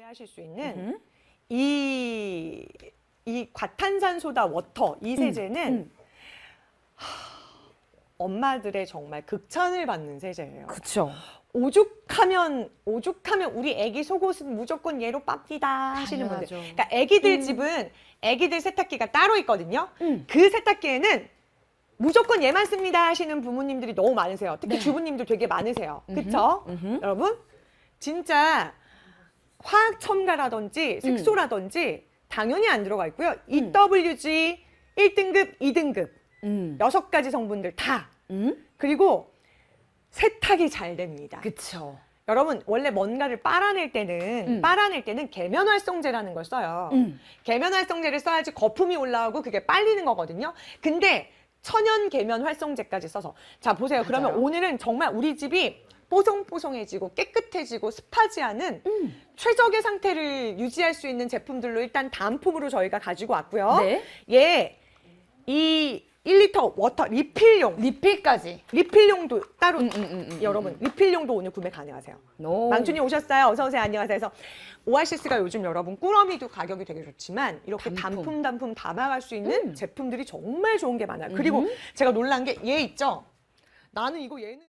구매하실 수 있는 이, 이 과탄산소다 워터 이 음, 세제는 음. 엄마들의 정말 극찬을 받는 세제예요. 그렇죠. 오죽하면 오죽하면 우리 애기 속옷은 무조건 얘로 빱디다 하시는 당연하죠. 그러니까 애기들 음. 집은 애기들 세탁기가 따로 있거든요. 음. 그 세탁기에는 무조건 얘만 씁니다 하시는 부모님들이 너무 많으세요. 특히 네. 주부님들 되게 많으세요. 그쵸? 음 여러분? 진짜 화학 첨가라든지 음. 색소라든지 당연히 안 들어가 있고요. 음. EWG 1등급, 2등급 음. 여섯 가지 성분들 다. 그리고 세탁이 잘 됩니다. 그렇죠. 여러분 원래 뭔가를 빨아낼 때는 음. 빨아낼 때는 계면활성제라는 걸 써요. 음. 계면활성제를 써야지 거품이 올라오고 그게 빨리는 거거든요. 근데 천연 계면활성제까지 써서 자 보세요. 맞아요. 그러면 오늘은 정말 우리 집이 뽀송뽀송해지고 깨끗해지고 습하지 않은 음. 최적의 상태를 유지할 수 있는 제품들로 일단 단품으로 저희가 가지고 왔고요. 네. 예. 이 1리터 워터 리필용 리필까지 리필용도 따로 음, 음, 음, 음, 음. 여러분 리필용도 오늘 구매 가능하세요 no. 망춘이 오셨어요 어서오세요 안녕하세요 그래서 오아시스가 요즘 여러분 꾸러미도 가격이 되게 좋지만 이렇게 단품 단품, 단품 담아갈 수 있는 음. 제품들이 정말 좋은 게 많아요 그리고 제가 놀란 게 얘 있죠 나는 이거 얘는